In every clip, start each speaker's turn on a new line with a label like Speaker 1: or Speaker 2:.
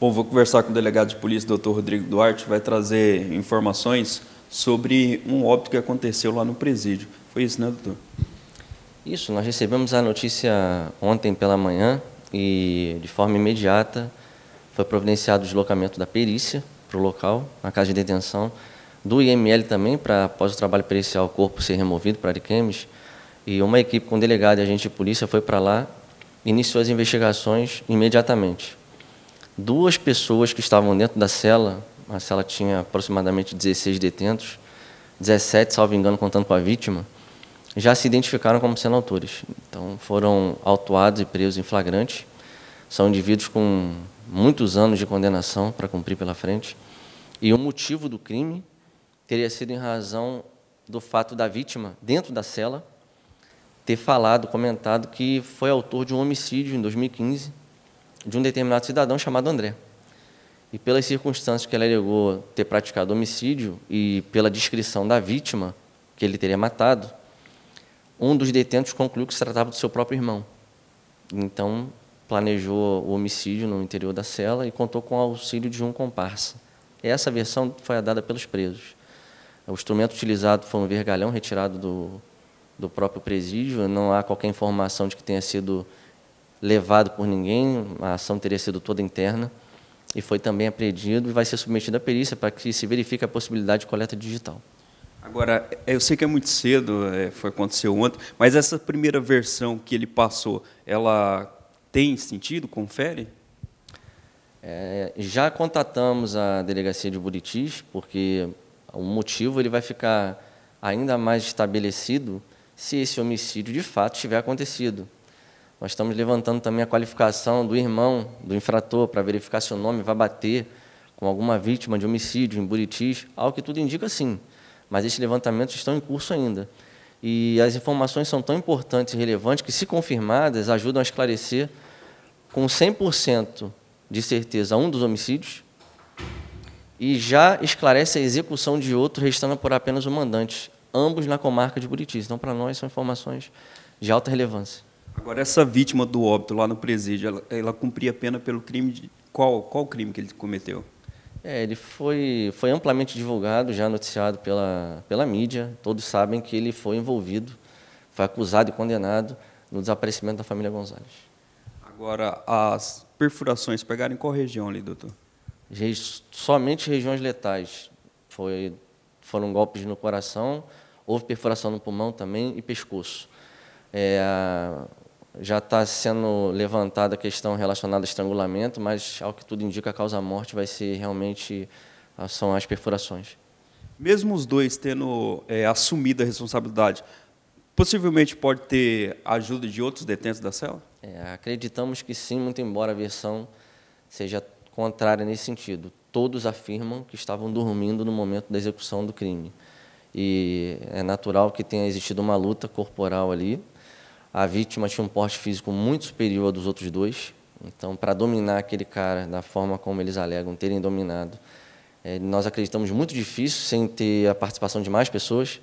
Speaker 1: Bom, vou conversar com o delegado de polícia, doutor Rodrigo Duarte, vai trazer informações sobre um óbito que aconteceu lá no presídio. Foi isso, né, doutor? Isso, nós recebemos a notícia ontem pela manhã
Speaker 2: e, de forma imediata, foi providenciado o deslocamento da perícia para o local, na casa de detenção, do IML também, para, após o trabalho pericial, o corpo ser removido para Ariquemes, e uma equipe com delegado e agente de polícia foi para lá, iniciou as investigações imediatamente duas pessoas que estavam dentro da cela, a cela tinha aproximadamente 16 detentos, 17, salvo engano, contando com a vítima, já se identificaram como sendo autores. Então, foram autuados e presos em flagrante. São indivíduos com muitos anos de condenação para cumprir pela frente. E o motivo do crime teria sido em razão do fato da vítima, dentro da cela, ter falado, comentado que foi autor de um homicídio em 2015 de um determinado cidadão chamado André. E pelas circunstâncias que ele alegou ter praticado homicídio e pela descrição da vítima que ele teria matado, um dos detentos concluiu que se tratava do seu próprio irmão. Então, planejou o homicídio no interior da cela e contou com o auxílio de um comparsa. Essa versão foi a dada pelos presos. O instrumento utilizado foi um vergalhão retirado do, do próprio presídio, não há qualquer informação de que tenha sido levado por ninguém, a ação teria sido toda interna, e foi também apreendido e vai ser submetido à perícia para que se verifique a possibilidade de coleta digital.
Speaker 1: Agora, é, eu sei que é muito cedo, é, foi aconteceu ontem, mas essa primeira versão que ele passou, ela tem sentido? Confere? É, já contatamos a delegacia
Speaker 2: de Buritis, porque o motivo ele vai ficar ainda mais estabelecido se esse homicídio de fato tiver acontecido. Nós estamos levantando também a qualificação do irmão, do infrator, para verificar se o nome vai bater com alguma vítima de homicídio em Buritis, algo que tudo indica sim. Mas esses levantamentos estão em curso ainda. E as informações são tão importantes e relevantes que, se confirmadas, ajudam a esclarecer com 100% de certeza um dos homicídios e já esclarece a execução de outro, restando por apenas o mandante, ambos na comarca de Buritis. Então, para nós, são informações de alta relevância.
Speaker 1: Agora, essa vítima do óbito lá no presídio, ela, ela cumpria pena pelo crime de. Qual, qual crime que ele cometeu? É, ele
Speaker 2: foi, foi amplamente divulgado, já noticiado pela, pela mídia. Todos sabem que ele foi envolvido, foi acusado e condenado no desaparecimento da família Gonzalez.
Speaker 1: Agora, as perfurações pegaram em qual região ali, doutor? Somente
Speaker 2: regiões letais. Foi, foram golpes no coração, houve perfuração no pulmão também e pescoço. É, já está sendo levantada a questão relacionada a estrangulamento, mas, ao que tudo indica, a causa-morte vai ser realmente ah, são as perfurações.
Speaker 1: Mesmo os dois tendo é, assumido a responsabilidade, possivelmente pode ter ajuda de outros detentos da cela? É, acreditamos
Speaker 2: que sim, muito embora a versão seja contrária nesse sentido. Todos afirmam que estavam dormindo no momento da execução do crime. E é natural que tenha existido uma luta corporal ali, a vítima tinha um porte físico muito superior ao dos outros dois. Então, para dominar aquele cara da forma como eles alegam terem dominado, é, nós acreditamos muito difícil, sem ter a participação de mais pessoas.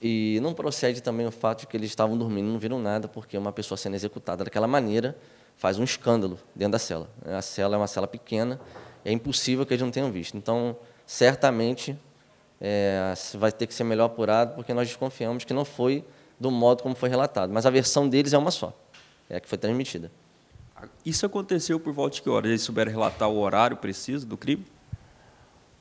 Speaker 2: E não procede também o fato de que eles estavam dormindo, não viram nada, porque uma pessoa sendo executada daquela maneira faz um escândalo dentro da cela. A cela é uma cela pequena, é impossível que eles não tenham visto. Então, certamente, é, vai ter que ser melhor apurado, porque nós desconfiamos que não foi do modo como foi relatado. Mas a versão deles é uma só, é a que foi transmitida. Isso aconteceu por volta de que horas? Eles souberam relatar o horário preciso do crime?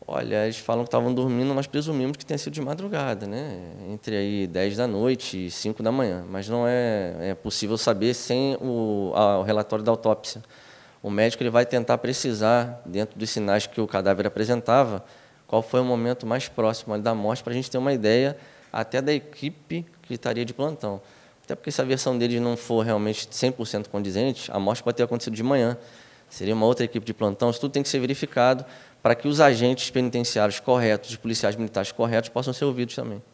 Speaker 2: Olha, eles falam que estavam dormindo, mas presumimos que tenha sido de madrugada, né? Entre aí 10 da noite e 5 da manhã. Mas não é, é possível saber sem o, a, o relatório da autópsia. O médico ele vai tentar precisar, dentro dos sinais que o cadáver apresentava, qual foi o momento mais próximo da morte, para a gente ter uma ideia até da equipe que estaria de plantão. Até porque se a versão deles não for realmente 100% condizente, a morte pode ter acontecido de manhã. Seria uma outra equipe de plantão. Isso tudo tem que ser verificado para que os agentes penitenciários corretos, os policiais militares corretos, possam ser ouvidos também.